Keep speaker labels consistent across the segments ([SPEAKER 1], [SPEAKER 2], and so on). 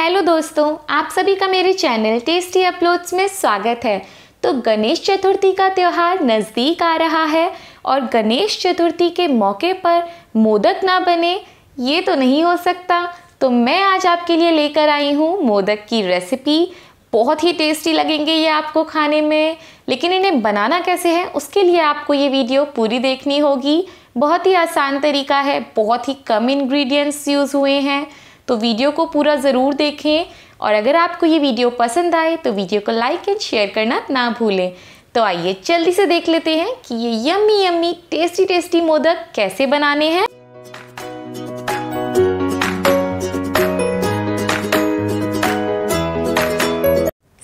[SPEAKER 1] hello दोस्तों आप सभी का मेरे चैनल टेस्टी अपलोड्स में स्वागत है तो गणेश चतुर्थी का त्यौहार नज़दीक आ रहा है और गणेश चतुर्थी के मौके पर मोदक ना बने ये तो नहीं हो सकता तो मैं आज आपके लिए लेकर आई हूँ मोदक की रेसिपी बहुत ही टेस्टी लगेंगे ये आपको खाने में लेकिन इन्हें बनाना कैसे है उसके लिए आपको ये वीडियो पूरी देखनी होगी बहुत ही आसान तरीका है बहुत ही कम इन्ग्रीडियंट्स यूज़ हुए हैं तो वीडियो को पूरा ज़रूर देखें और अगर आपको ये वीडियो पसंद आए तो वीडियो को लाइक एंड शेयर करना ना भूलें तो आइए जल्दी से देख लेते हैं कि ये yummy yummy tasty tasty modak कैसे बनाने हैं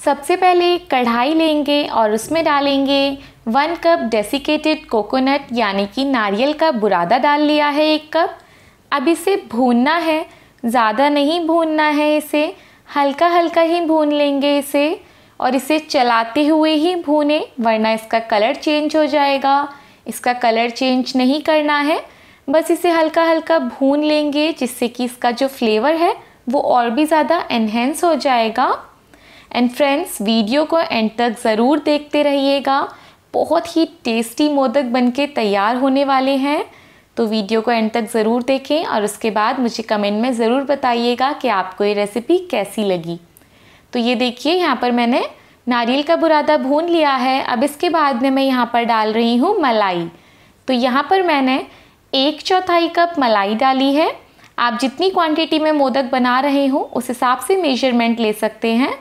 [SPEAKER 1] सबसे पहले कढ़ाई लेंगे और उसमें डालेंगे वन कप डेसिकेटेड कोकोनट यानी कि नारियल का बुरादा डाल लिया है एक कप अब इसे भूनना है ज़्यादा नहीं भूनना है इसे हल्का हल्का ही भून लेंगे इसे और इसे चलाते हुए ही भूने वरना इसका कलर चेंज हो जाएगा इसका कलर चेंज नहीं करना है बस इसे हल्का हल्का भून लेंगे जिससे कि इसका जो फ्लेवर है वो और भी ज़्यादा एनहेंस हो जाएगा एंड फ्रेंड्स वीडियो को एंड तक ज़रूर देखते रहिएगा बहुत ही टेस्टी मोदक बनके तैयार होने वाले हैं तो वीडियो को एंड तक ज़रूर देखें और उसके बाद मुझे कमेंट में ज़रूर बताइएगा कि आपको ये रेसिपी कैसी लगी तो ये देखिए यहाँ पर मैंने नारियल का बुरादा भून लिया है अब इसके बाद में मैं यहाँ पर डाल रही हूँ मलाई तो यहाँ पर मैंने एक चौथाई कप मलाई डाली है आप जितनी क्वांटिटी में मोदक बना रहे हो उस हिसाब से मेजरमेंट ले सकते हैं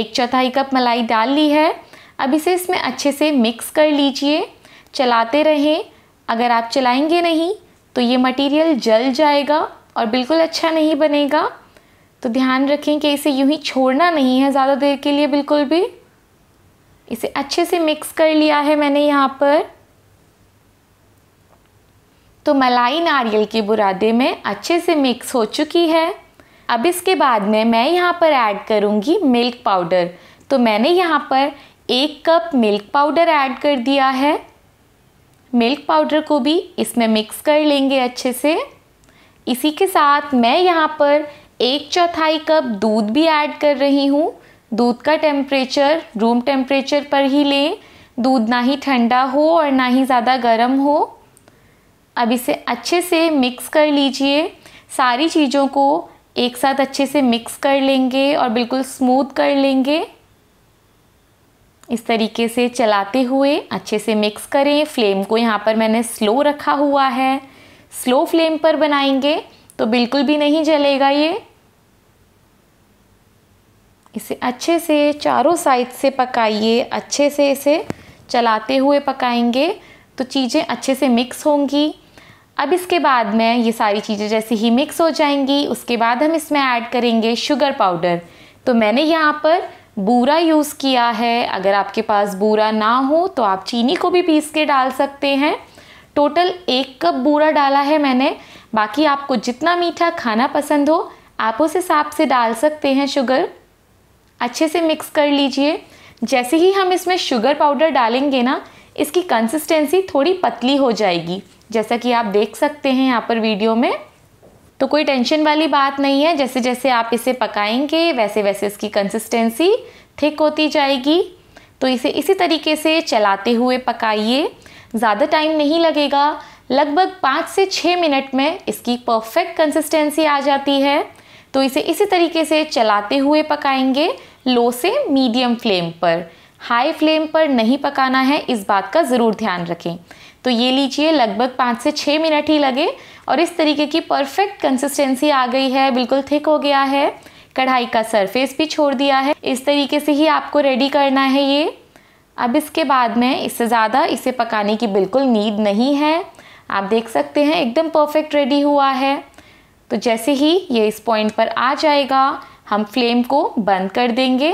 [SPEAKER 1] एक चौथाई कप मलाई डाल ली है अब इसे इसमें अच्छे से मिक्स कर लीजिए चलाते रहें अगर आप चलाएंगे नहीं तो ये मटेरियल जल जाएगा और बिल्कुल अच्छा नहीं बनेगा तो ध्यान रखें कि इसे यूं ही छोड़ना नहीं है ज़्यादा देर के लिए बिल्कुल भी इसे अच्छे से मिक्स कर लिया है मैंने यहाँ पर तो मलाई नारियल की बुरादे में अच्छे से मिक्स हो चुकी है अब इसके बाद में मैं यहाँ पर ऐड करूँगी मिल्क पाउडर तो मैंने यहाँ पर एक कप मिल्क पाउडर ऐड कर दिया है मिल्क पाउडर को भी इसमें मिक्स कर लेंगे अच्छे से इसी के साथ मैं यहाँ पर एक चौथाई कप दूध भी ऐड कर रही हूँ दूध का टेम्परेचर रूम टेम्परेचर पर ही लें दूध ना ही ठंडा हो और ना ही ज़्यादा गर्म हो अब इसे अच्छे से मिक्स कर लीजिए सारी चीज़ों को एक साथ अच्छे से मिक्स कर लेंगे और बिल्कुल स्मूथ कर लेंगे इस तरीके से चलाते हुए अच्छे से मिक्स करें फ्लेम को यहाँ पर मैंने स्लो रखा हुआ है स्लो फ्लेम पर बनाएंगे तो बिल्कुल भी नहीं जलेगा ये इसे अच्छे से चारों साइड से पकाइए अच्छे से इसे चलाते हुए पकाएंगे तो चीज़ें अच्छे से मिक्स होंगी अब इसके बाद में ये सारी चीज़ें जैसे ही मिक्स हो जाएंगी उसके बाद हम इसमें ऐड करेंगे शुगर पाउडर तो मैंने यहाँ पर बूरा यूज़ किया है अगर आपके पास बूरा ना हो तो आप चीनी को भी पीस के डाल सकते हैं टोटल एक कप बूरा डाला है मैंने बाकी आपको जितना मीठा खाना पसंद हो आप उस हिसाब से डाल सकते हैं शुगर अच्छे से मिक्स कर लीजिए जैसे ही हम इसमें शुगर पाउडर डालेंगे ना इसकी कंसिस्टेंसी थोड़ी पतली हो जाएगी जैसा कि आप देख सकते हैं यहाँ पर वीडियो में तो कोई टेंशन वाली बात नहीं है जैसे जैसे आप इसे पकाएंगे वैसे वैसे इसकी कंसिस्टेंसी थिक होती जाएगी तो इसे इसी तरीके से चलाते हुए पकाइए ज़्यादा टाइम नहीं लगेगा लगभग पाँच से छः मिनट में इसकी परफेक्ट कंसिस्टेंसी आ जाती है तो इसे इसी तरीके से चलाते हुए पकाएंगे लो से मीडियम फ्लेम पर हाई फ्लेम पर नहीं पकाना है इस बात का ज़रूर ध्यान रखें तो ये लीजिए लगभग पाँच से छः मिनट ही लगे और इस तरीके की परफेक्ट कंसिस्टेंसी आ गई है बिल्कुल थिक हो गया है कढ़ाई का सरफेस भी छोड़ दिया है इस तरीके से ही आपको रेडी करना है ये अब इसके बाद में इससे ज़्यादा इसे पकाने की बिल्कुल नीड नहीं है आप देख सकते हैं एकदम परफेक्ट रेडी हुआ है तो जैसे ही ये इस पॉइंट पर आ जाएगा हम फ्लेम को बंद कर देंगे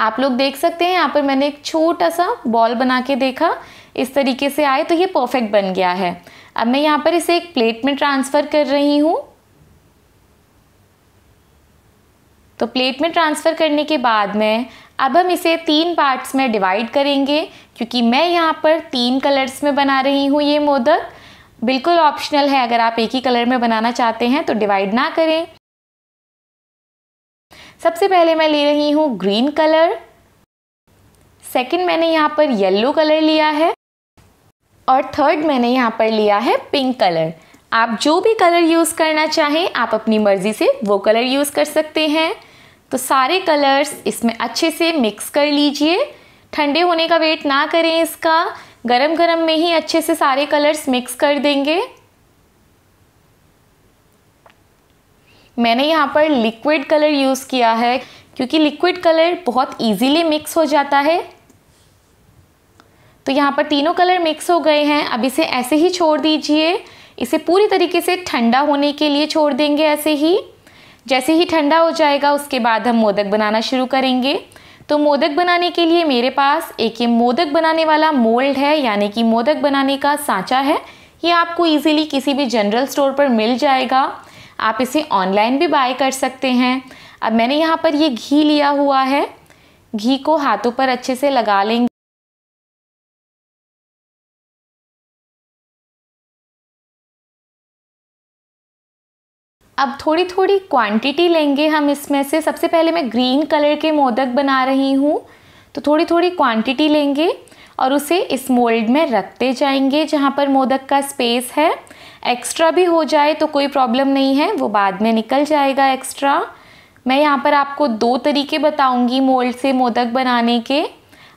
[SPEAKER 1] आप लोग देख सकते हैं यहाँ पर मैंने एक छोटा सा बॉल बना के देखा इस तरीके से आए तो ये परफेक्ट बन गया है अब मैं यहाँ पर इसे एक प्लेट में ट्रांसफ़र कर रही हूँ तो प्लेट में ट्रांसफ़र करने के बाद में अब हम इसे तीन पार्ट्स में डिवाइड करेंगे क्योंकि मैं यहाँ पर तीन कलर्स में बना रही हूँ ये मोदक बिल्कुल ऑप्शनल है अगर आप एक ही कलर में बनाना चाहते हैं तो डिवाइड ना करें सबसे पहले मैं ले रही हूँ ग्रीन कलर सेकंड मैंने यहाँ पर येलो कलर लिया है और थर्ड मैंने यहाँ पर लिया है पिंक कलर आप जो भी कलर यूज़ करना चाहें आप अपनी मर्ज़ी से वो कलर यूज़ कर सकते हैं तो सारे कलर्स इसमें अच्छे से मिक्स कर लीजिए ठंडे होने का वेट ना करें इसका गरम गरम में ही अच्छे से सारे कलर्स मिक्स कर देंगे मैंने यहाँ पर लिक्विड कलर यूज़ किया है क्योंकि लिक्विड कलर बहुत इजीली मिक्स हो जाता है तो यहाँ पर तीनों कलर मिक्स हो गए हैं अब इसे ऐसे ही छोड़ दीजिए इसे पूरी तरीके से ठंडा होने के लिए छोड़ देंगे ऐसे ही जैसे ही ठंडा हो जाएगा उसके बाद हम मोदक बनाना शुरू करेंगे तो मोदक बनाने के लिए मेरे पास एक ये मोदक बनाने वाला मोल्ड है यानी कि मोदक बनाने का सांचा है ये आपको इजीली किसी भी जनरल स्टोर पर मिल जाएगा आप इसे ऑनलाइन भी बाय कर सकते हैं अब मैंने यहाँ पर ये घी लिया हुआ है घी को हाथों पर अच्छे से लगा लेंगे अब थोड़ी थोड़ी क्वांटिटी लेंगे हम इसमें से सबसे पहले मैं ग्रीन कलर के मोदक बना रही हूँ तो थोड़ी थोड़ी क्वांटिटी लेंगे और उसे इस मोल्ड में रखते जाएंगे जहाँ पर मोदक का स्पेस है एक्स्ट्रा भी हो जाए तो कोई प्रॉब्लम नहीं है वो बाद में निकल जाएगा एक्स्ट्रा मैं यहाँ पर आपको दो तरीके बताऊँगी मोल्ड से मोदक बनाने के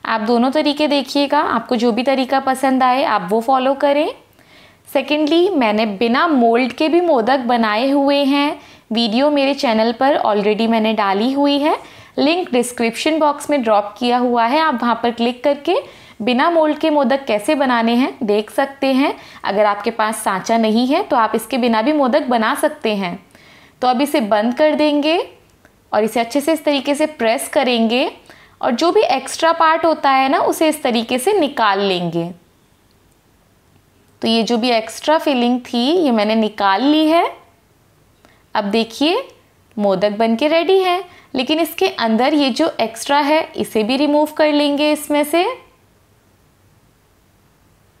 [SPEAKER 1] आप दोनों तरीके देखिएगा आपको जो भी तरीका पसंद आए आप वो फॉलो करें सेकेंडली मैंने बिना मोल्ड के भी मोदक बनाए हुए हैं वीडियो मेरे चैनल पर ऑलरेडी मैंने डाली हुई है लिंक डिस्क्रिप्शन बॉक्स में ड्रॉप किया हुआ है आप वहाँ पर क्लिक करके बिना मोल्ड के मोदक कैसे बनाने हैं देख सकते हैं अगर आपके पास सांचा नहीं है तो आप इसके बिना भी मोदक बना सकते हैं तो अब इसे बंद कर देंगे और इसे अच्छे से इस तरीके से प्रेस करेंगे और जो भी एक्स्ट्रा पार्ट होता है ना उसे इस तरीके से निकाल लेंगे तो ये जो भी एक्स्ट्रा फिलिंग थी ये मैंने निकाल ली है अब देखिए मोदक बन के रेडी है लेकिन इसके अंदर ये जो एक्स्ट्रा है इसे भी रिमूव कर लेंगे इसमें से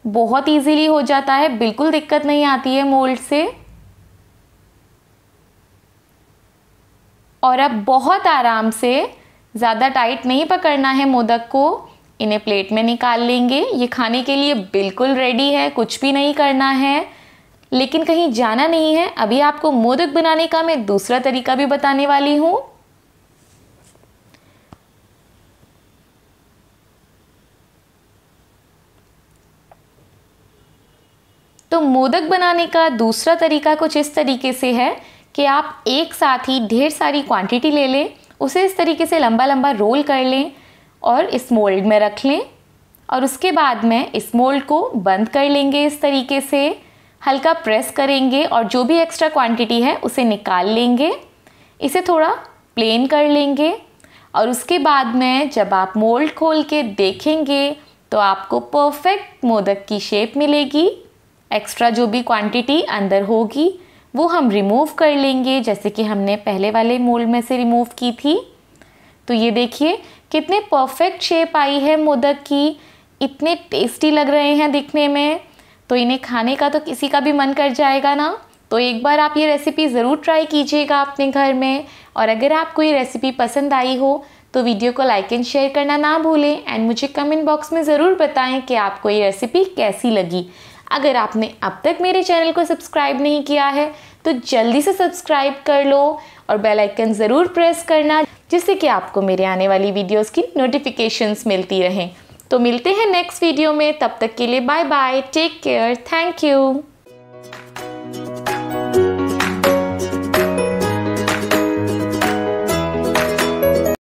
[SPEAKER 1] बहुत इजीली हो जाता है बिल्कुल दिक्कत नहीं आती है मोल्ड से और अब बहुत आराम से ज़्यादा टाइट नहीं पकड़ना है मोदक को इन्हें प्लेट में निकाल लेंगे ये खाने के लिए बिल्कुल रेडी है कुछ भी नहीं करना है लेकिन कहीं जाना नहीं है अभी आपको मोदक बनाने का मैं दूसरा तरीका भी बताने वाली हूँ तो मोदक बनाने का दूसरा तरीका कुछ इस तरीके से है कि आप एक साथ ही ढेर सारी क्वांटिटी ले लें उसे इस तरीके से लंबा लंबा रोल कर लें और इस मोल्ड में रख लें और उसके बाद में इस मोल्ड को बंद कर लेंगे इस तरीके से हल्का प्रेस करेंगे और जो भी एक्स्ट्रा क्वांटिटी है उसे निकाल लेंगे इसे थोड़ा प्लेन कर लेंगे और उसके बाद में जब आप मोल्ड खोल के देखेंगे तो आपको परफेक्ट मोदक की शेप मिलेगी एक्स्ट्रा जो भी क्वांटिटी अंदर होगी वो हम रिमूव कर लेंगे जैसे कि हमने पहले वाले मोल्ड में से रिमूव की थी तो ये देखिए कितने परफेक्ट शेप आई है मोदक की इतने टेस्टी लग रहे हैं दिखने में तो इन्हें खाने का तो किसी का भी मन कर जाएगा ना तो एक बार आप ये रेसिपी ज़रूर ट्राई कीजिएगा अपने घर में और अगर आपको ये रेसिपी पसंद आई हो तो वीडियो को लाइक एंड शेयर करना ना भूलें एंड मुझे कमेंट बॉक्स में ज़रूर बताएं कि आपको ये रेसिपी कैसी लगी अगर आपने अब तक मेरे चैनल को सब्सक्राइब नहीं किया है तो जल्दी से सब्सक्राइब कर लो और बेल आइकन ज़रूर प्रेस करना जिससे कि आपको मेरे आने वाली वीडियोस की नोटिफिकेशंस मिलती रहें तो मिलते हैं नेक्स्ट वीडियो में तब तक के लिए bye bye take care thank you